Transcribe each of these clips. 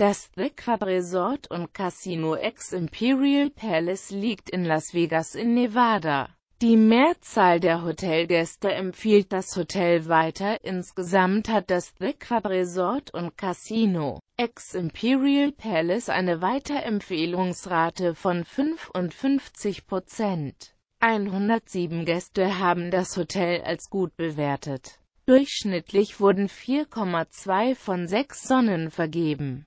Das The Club Resort und Casino ex Imperial Palace liegt in Las Vegas in Nevada. Die Mehrzahl der Hotelgäste empfiehlt das Hotel weiter. Insgesamt hat das The Club Resort und Casino ex Imperial Palace eine Weiterempfehlungsrate von 55 Prozent. 107 Gäste haben das Hotel als gut bewertet. Durchschnittlich wurden 4,2 von 6 Sonnen vergeben.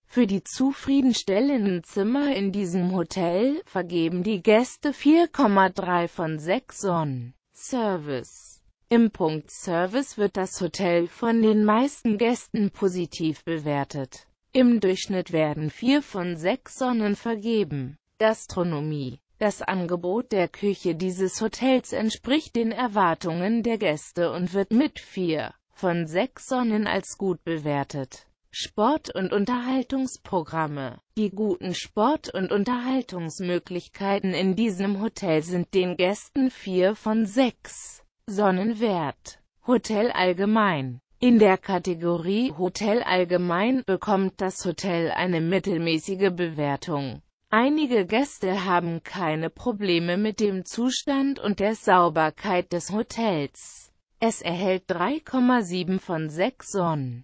für die zufriedenstellenden Zimmer in diesem Hotel vergeben die Gäste 4,3 von 6 Sonnen. Service Im Punkt Service wird das Hotel von den meisten Gästen positiv bewertet. Im Durchschnitt werden 4 von 6 Sonnen vergeben. Gastronomie das Angebot der Küche dieses Hotels entspricht den Erwartungen der Gäste und wird mit 4 von 6 Sonnen als gut bewertet. Sport- und Unterhaltungsprogramme. Die guten Sport- und Unterhaltungsmöglichkeiten in diesem Hotel sind den Gästen 4 von 6 Sonnen wert. Hotel allgemein In der Kategorie Hotel allgemein bekommt das Hotel eine mittelmäßige Bewertung. Einige Gäste haben keine Probleme mit dem Zustand und der Sauberkeit des Hotels. Es erhält 3,7 von 6 Sonnen.